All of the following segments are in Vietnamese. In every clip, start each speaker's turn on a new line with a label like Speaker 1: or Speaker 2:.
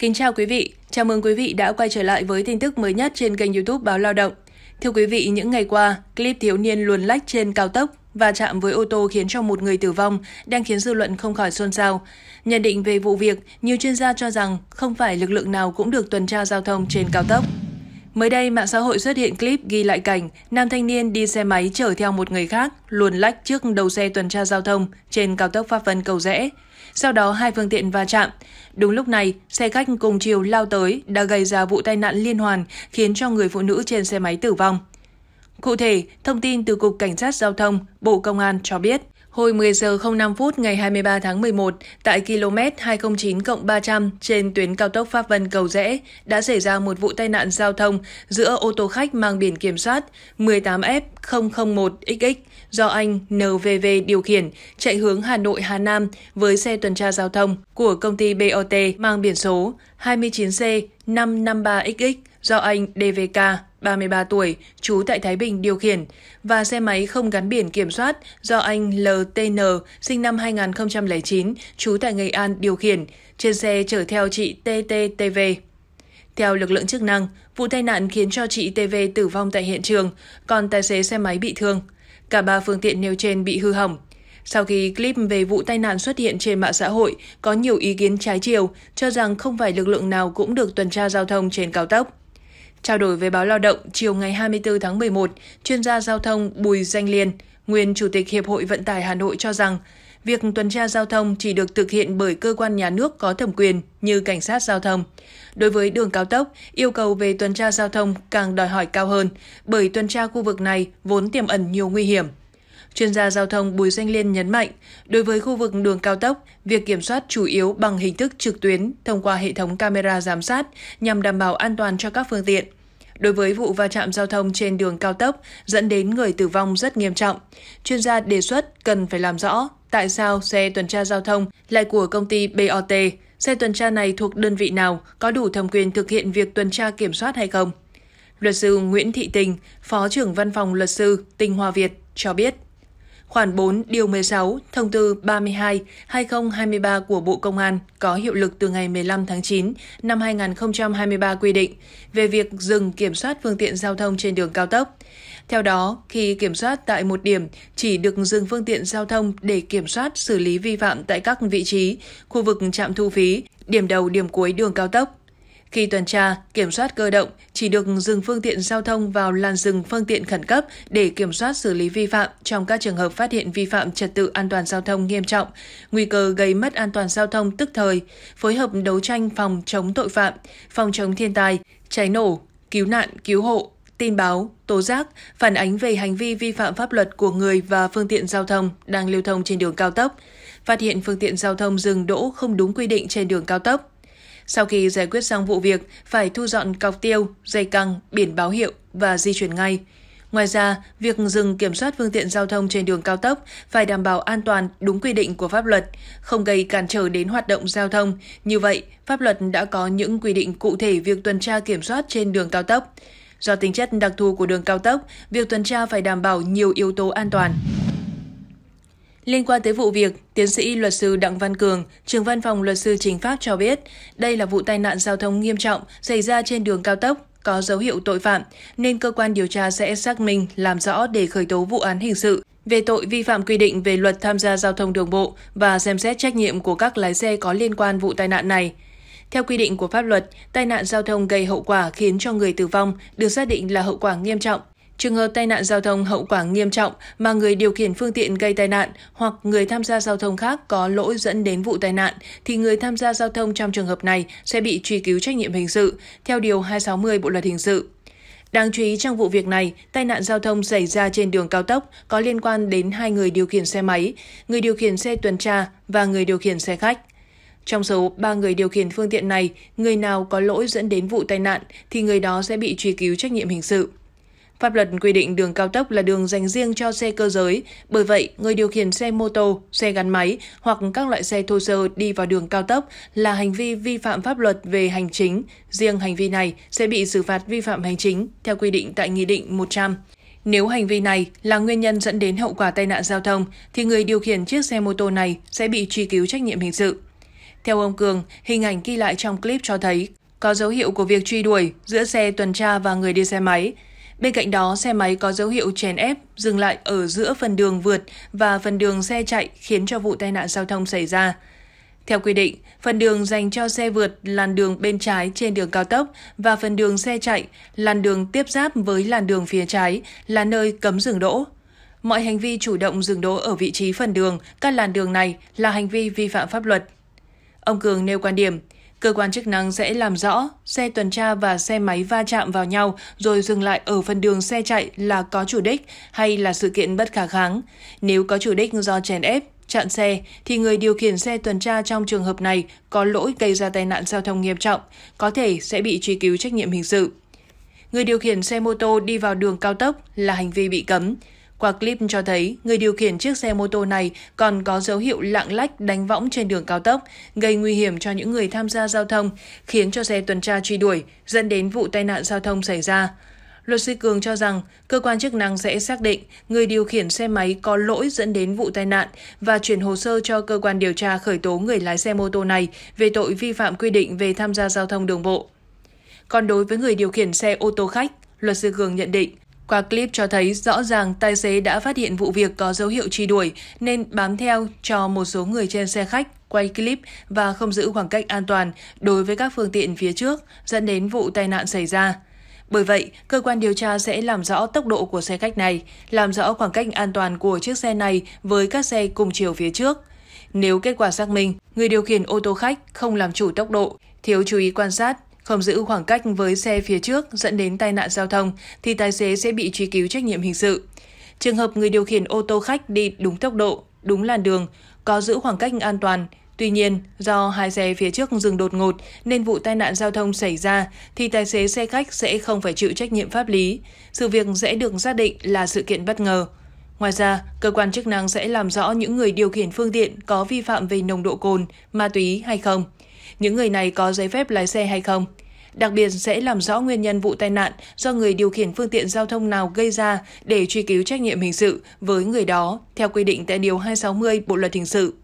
Speaker 1: Kính chào quý vị, chào mừng quý vị đã quay trở lại với tin tức mới nhất trên kênh YouTube Báo Lao động. Thưa quý vị, những ngày qua, clip thiếu niên luồn lách trên cao tốc và chạm với ô tô khiến cho một người tử vong đang khiến dư luận không khỏi xôn xao. Nhận định về vụ việc, nhiều chuyên gia cho rằng không phải lực lượng nào cũng được tuần tra giao thông trên cao tốc. Mới đây, mạng xã hội xuất hiện clip ghi lại cảnh nam thanh niên đi xe máy chở theo một người khác luồn lách trước đầu xe tuần tra giao thông trên cao tốc Pháp Vân Cầu Rẽ. Sau đó hai phương tiện va chạm. Đúng lúc này, xe khách cùng chiều lao tới đã gây ra vụ tai nạn liên hoàn khiến cho người phụ nữ trên xe máy tử vong. Cụ thể, thông tin từ Cục Cảnh sát Giao thông, Bộ Công an cho biết, Hồi 10 giờ 05 phút ngày 23 tháng 11, tại km 209 300 trên tuyến cao tốc Pháp Vân Cầu Rẽ đã xảy ra một vụ tai nạn giao thông giữa ô tô khách mang biển kiểm soát 18F001XX do anh NVV điều khiển chạy hướng Hà Nội Hà Nam với xe tuần tra giao thông của công ty BOT mang biển số 29C 553XX do anh DVK, 33 tuổi, trú tại Thái Bình điều khiển, và xe máy không gắn biển kiểm soát do anh LTN, sinh năm 2009, trú tại Nghệ An điều khiển, trên xe chở theo chị TTTV. Theo lực lượng chức năng, vụ tai nạn khiến cho chị TV tử vong tại hiện trường, còn tài xế xe máy bị thương. Cả ba phương tiện nêu trên bị hư hỏng. Sau khi clip về vụ tai nạn xuất hiện trên mạng xã hội, có nhiều ý kiến trái chiều, cho rằng không phải lực lượng nào cũng được tuần tra giao thông trên cao tốc. Trao đổi với báo Lao động chiều ngày 24 tháng 11, chuyên gia giao thông Bùi Danh Liên, nguyên Chủ tịch Hiệp hội Vận tải Hà Nội cho rằng, việc tuần tra giao thông chỉ được thực hiện bởi cơ quan nhà nước có thẩm quyền như cảnh sát giao thông. Đối với đường cao tốc, yêu cầu về tuần tra giao thông càng đòi hỏi cao hơn, bởi tuần tra khu vực này vốn tiềm ẩn nhiều nguy hiểm. Chuyên gia giao thông Bùi Danh Liên nhấn mạnh, đối với khu vực đường cao tốc, việc kiểm soát chủ yếu bằng hình thức trực tuyến thông qua hệ thống camera giám sát nhằm đảm bảo an toàn cho các phương tiện – đối với vụ va chạm giao thông trên đường cao tốc dẫn đến người tử vong rất nghiêm trọng. Chuyên gia đề xuất cần phải làm rõ tại sao xe tuần tra giao thông lại của công ty BOT, xe tuần tra này thuộc đơn vị nào, có đủ thẩm quyền thực hiện việc tuần tra kiểm soát hay không. Luật sư Nguyễn Thị Tình, Phó trưởng Văn phòng Luật sư Tinh Hoa Việt cho biết khoản 4 điều 16 thông tư 32/2023 của Bộ Công an có hiệu lực từ ngày 15 tháng 9 năm 2023 quy định về việc dừng kiểm soát phương tiện giao thông trên đường cao tốc. Theo đó, khi kiểm soát tại một điểm, chỉ được dừng phương tiện giao thông để kiểm soát xử lý vi phạm tại các vị trí, khu vực trạm thu phí, điểm đầu điểm cuối đường cao tốc khi tuần tra, kiểm soát cơ động chỉ được dừng phương tiện giao thông vào làn dừng phương tiện khẩn cấp để kiểm soát xử lý vi phạm trong các trường hợp phát hiện vi phạm trật tự an toàn giao thông nghiêm trọng, nguy cơ gây mất an toàn giao thông tức thời, phối hợp đấu tranh phòng chống tội phạm, phòng chống thiên tai, cháy nổ, cứu nạn, cứu hộ, tin báo, tố giác, phản ánh về hành vi vi phạm pháp luật của người và phương tiện giao thông đang lưu thông trên đường cao tốc, phát hiện phương tiện giao thông dừng đỗ không đúng quy định trên đường cao tốc sau khi giải quyết xong vụ việc, phải thu dọn cọc tiêu, dây căng, biển báo hiệu và di chuyển ngay. Ngoài ra, việc dừng kiểm soát phương tiện giao thông trên đường cao tốc phải đảm bảo an toàn đúng quy định của pháp luật, không gây cản trở đến hoạt động giao thông. Như vậy, pháp luật đã có những quy định cụ thể việc tuần tra kiểm soát trên đường cao tốc. Do tính chất đặc thù của đường cao tốc, việc tuần tra phải đảm bảo nhiều yếu tố an toàn. Liên quan tới vụ việc, tiến sĩ luật sư Đặng Văn Cường, trưởng văn phòng luật sư chính pháp cho biết, đây là vụ tai nạn giao thông nghiêm trọng xảy ra trên đường cao tốc có dấu hiệu tội phạm, nên cơ quan điều tra sẽ xác minh làm rõ để khởi tố vụ án hình sự về tội vi phạm quy định về luật tham gia giao thông đường bộ và xem xét trách nhiệm của các lái xe có liên quan vụ tai nạn này. Theo quy định của pháp luật, tai nạn giao thông gây hậu quả khiến cho người tử vong được xác định là hậu quả nghiêm trọng Trường hợp tai nạn giao thông hậu quả nghiêm trọng mà người điều khiển phương tiện gây tai nạn hoặc người tham gia giao thông khác có lỗi dẫn đến vụ tai nạn thì người tham gia giao thông trong trường hợp này sẽ bị truy cứu trách nhiệm hình sự theo điều 260 Bộ luật hình sự. Đáng chú ý trong vụ việc này, tai nạn giao thông xảy ra trên đường cao tốc có liên quan đến hai người điều khiển xe máy, người điều khiển xe tuần tra và người điều khiển xe khách. Trong số 3 người điều khiển phương tiện này, người nào có lỗi dẫn đến vụ tai nạn thì người đó sẽ bị truy cứu trách nhiệm hình sự. Pháp luật quy định đường cao tốc là đường dành riêng cho xe cơ giới, bởi vậy người điều khiển xe mô tô, xe gắn máy hoặc các loại xe thô sơ đi vào đường cao tốc là hành vi vi phạm pháp luật về hành chính. Riêng hành vi này sẽ bị xử phạt vi phạm hành chính theo quy định tại Nghị định 100. Nếu hành vi này là nguyên nhân dẫn đến hậu quả tai nạn giao thông thì người điều khiển chiếc xe mô tô này sẽ bị truy cứu trách nhiệm hình sự. Theo ông Cường, hình ảnh ghi lại trong clip cho thấy có dấu hiệu của việc truy đuổi giữa xe tuần tra và người đi xe máy. Bên cạnh đó, xe máy có dấu hiệu chèn ép, dừng lại ở giữa phần đường vượt và phần đường xe chạy khiến cho vụ tai nạn giao thông xảy ra. Theo quy định, phần đường dành cho xe vượt làn đường bên trái trên đường cao tốc và phần đường xe chạy, làn đường tiếp giáp với làn đường phía trái là nơi cấm dừng đỗ. Mọi hành vi chủ động dừng đỗ ở vị trí phần đường, các làn đường này là hành vi vi phạm pháp luật. Ông Cường nêu quan điểm, Cơ quan chức năng sẽ làm rõ xe tuần tra và xe máy va chạm vào nhau rồi dừng lại ở phần đường xe chạy là có chủ đích hay là sự kiện bất khả kháng. Nếu có chủ đích do chèn ép, chặn xe thì người điều khiển xe tuần tra trong trường hợp này có lỗi gây ra tai nạn giao thông nghiêm trọng, có thể sẽ bị truy cứu trách nhiệm hình sự. Người điều khiển xe mô tô đi vào đường cao tốc là hành vi bị cấm. Qua clip cho thấy, người điều khiển chiếc xe mô tô này còn có dấu hiệu lạng lách đánh võng trên đường cao tốc, gây nguy hiểm cho những người tham gia giao thông, khiến cho xe tuần tra truy đuổi, dẫn đến vụ tai nạn giao thông xảy ra. Luật sư Cường cho rằng cơ quan chức năng sẽ xác định người điều khiển xe máy có lỗi dẫn đến vụ tai nạn và chuyển hồ sơ cho cơ quan điều tra khởi tố người lái xe mô tô này về tội vi phạm quy định về tham gia giao thông đường bộ. Còn đối với người điều khiển xe ô tô khách, luật sư Cường nhận định qua clip cho thấy rõ ràng tài xế đã phát hiện vụ việc có dấu hiệu truy đuổi nên bám theo cho một số người trên xe khách quay clip và không giữ khoảng cách an toàn đối với các phương tiện phía trước dẫn đến vụ tai nạn xảy ra. Bởi vậy, cơ quan điều tra sẽ làm rõ tốc độ của xe khách này, làm rõ khoảng cách an toàn của chiếc xe này với các xe cùng chiều phía trước. Nếu kết quả xác minh, người điều khiển ô tô khách không làm chủ tốc độ, thiếu chú ý quan sát không giữ khoảng cách với xe phía trước dẫn đến tai nạn giao thông thì tài xế sẽ bị truy cứu trách nhiệm hình sự. Trường hợp người điều khiển ô tô khách đi đúng tốc độ, đúng làn đường, có giữ khoảng cách an toàn, tuy nhiên do hai xe phía trước dừng đột ngột nên vụ tai nạn giao thông xảy ra thì tài xế xe khách sẽ không phải chịu trách nhiệm pháp lý. Sự việc sẽ được xác định là sự kiện bất ngờ. Ngoài ra, cơ quan chức năng sẽ làm rõ những người điều khiển phương tiện có vi phạm về nồng độ cồn, ma túy hay không những người này có giấy phép lái xe hay không. Đặc biệt sẽ làm rõ nguyên nhân vụ tai nạn do người điều khiển phương tiện giao thông nào gây ra để truy cứu trách nhiệm hình sự với người đó theo quy định tại Điều 260 Bộ Luật Hình sự.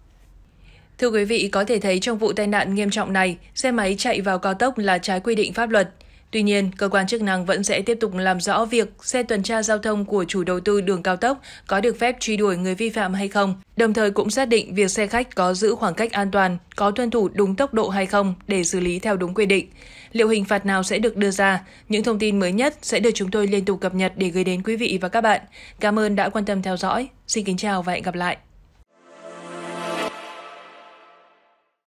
Speaker 1: Thưa quý vị, có thể thấy trong vụ tai nạn nghiêm trọng này, xe máy chạy vào cao tốc là trái quy định pháp luật – Tuy nhiên, cơ quan chức năng vẫn sẽ tiếp tục làm rõ việc xe tuần tra giao thông của chủ đầu tư đường cao tốc có được phép truy đuổi người vi phạm hay không, đồng thời cũng xác định việc xe khách có giữ khoảng cách an toàn, có tuân thủ đúng tốc độ hay không để xử lý theo đúng quy định. Liệu hình phạt nào sẽ được đưa ra? Những thông tin mới nhất sẽ được chúng tôi liên tục cập nhật để gửi đến quý vị và các bạn. Cảm ơn đã quan tâm theo dõi. Xin kính chào và hẹn gặp lại.